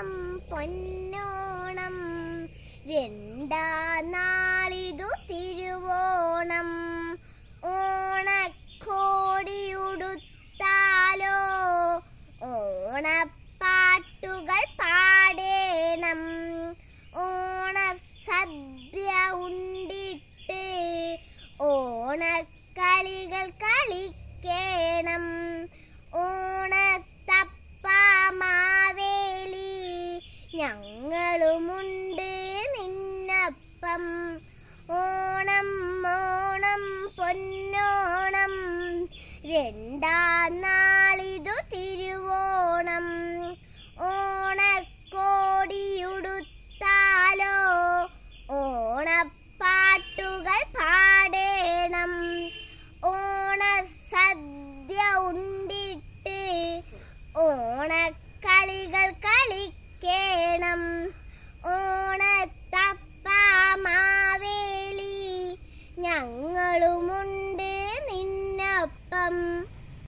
ഓണം പൊന്നോണം രണ്ടാ നാളിതു തിരുവോണം ഓണക്കോടിയുടുത്താലോ ഓണപ്പാട്ടുകൾ പാടേണം ഓണസദ്യ ഉണ്ടിട്ട് ഓണക്കളികൾ കളിക്കേ മക്കളുമുണ്ട് നിന്നപ്പം ഓണം ഓണം പൊന്നോണം രണ്ടാം നാളിതു തിരുവോണം ഓണക്കോടിയുടുത്താലോ ഓണപ്പാട്ടുകൾ പാടേണം ഓണസദ്യ ഉണ്ടിട്ട് ഓണക്കളികൾ കളിക്കേണം ഞങ്ങളുമുണ്ട് നിന്നപ്പം